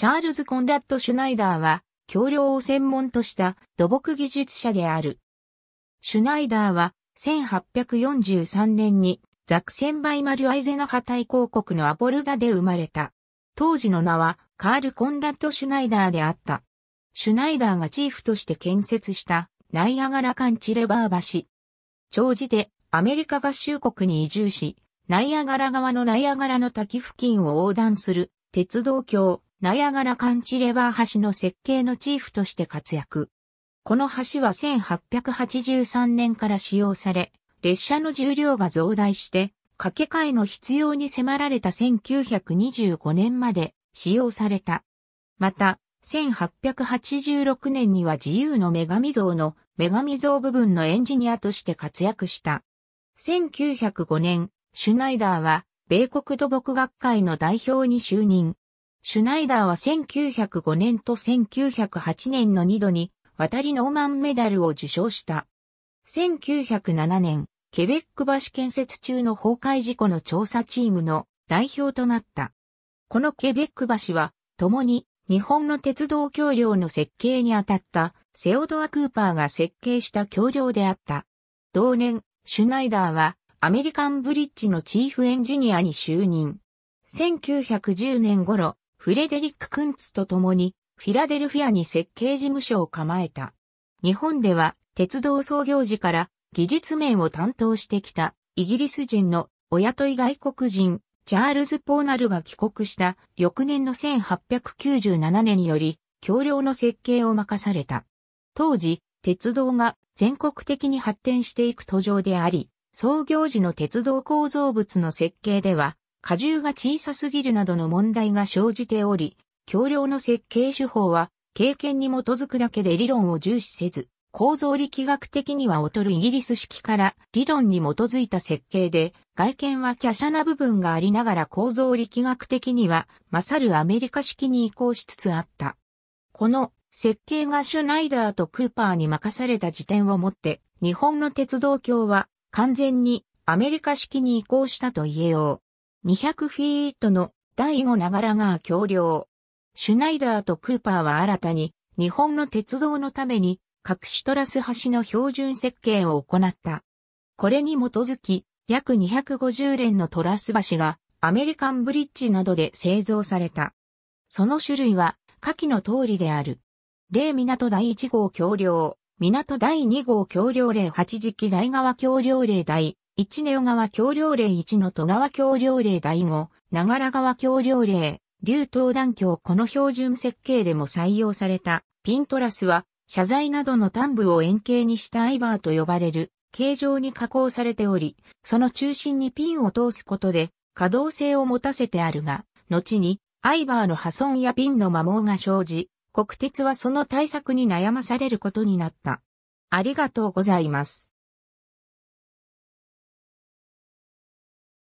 チャールズ・コンラッド・シュナイダーは、橋梁を専門とした土木技術者である。シュナイダーは、1843年に、ザクセンバイマル・アイゼナハ大公国のアボルダで生まれた。当時の名は、カール・コンラッド・シュナイダーであった。シュナイダーがチーフとして建設した、ナイアガラカンチレバー橋。長じで、アメリカ合衆国に移住し、ナイアガラ側のナイアガラの滝付近を横断する鉄道橋、ナヤガラカンチレバー橋の設計のチーフとして活躍。この橋は1883年から使用され、列車の重量が増大して、掛け替えの必要に迫られた1925年まで使用された。また、1886年には自由の女神像の女神像部分のエンジニアとして活躍した。1905年、シュナイダーは米国土木学会の代表に就任。シュナイダーは1905年と1908年の2度に、渡りノーマンメダルを受賞した。1907年、ケベック橋建設中の崩壊事故の調査チームの代表となった。このケベック橋は、共に日本の鉄道橋梁の設計にあたったセオドア・クーパーが設計した橋梁であった。同年、シュナイダーはアメリカンブリッジのチーフエンジニアに就任。1910年頃、フレデリック・クンツと共にフィラデルフィアに設計事務所を構えた。日本では鉄道創業時から技術面を担当してきたイギリス人のお雇い外国人チャールズ・ポーナルが帰国した翌年の1897年により橋梁の設計を任された。当時、鉄道が全国的に発展していく途上であり、創業時の鉄道構造物の設計では荷重が小さすぎるなどの問題が生じており、橋梁の設計手法は経験に基づくだけで理論を重視せず、構造力学的には劣るイギリス式から理論に基づいた設計で、外見は華奢な部分がありながら構造力学的には勝るアメリカ式に移行しつつあった。この設計がシュナイダーとクーパーに任された時点をもって、日本の鉄道橋は完全にアメリカ式に移行したと言えよう。200フィートの第5長良川橋梁。シュナイダーとクーパーは新たに日本の鉄道のために各種トラス橋の標準設計を行った。これに基づき約250連のトラス橋がアメリカンブリッジなどで製造された。その種類は下記の通りである。例港第1号橋梁、港第2号橋梁例8時期大川橋梁例第一ネオ川橋梁令一の戸川橋梁令第五、長良川橋梁令、竜東断橋この標準設計でも採用された、ピントラスは、謝罪などの端部を円形にしたアイバーと呼ばれる、形状に加工されており、その中心にピンを通すことで、可動性を持たせてあるが、後に、アイバーの破損やピンの摩耗が生じ、国鉄はその対策に悩まされることになった。ありがとうございます。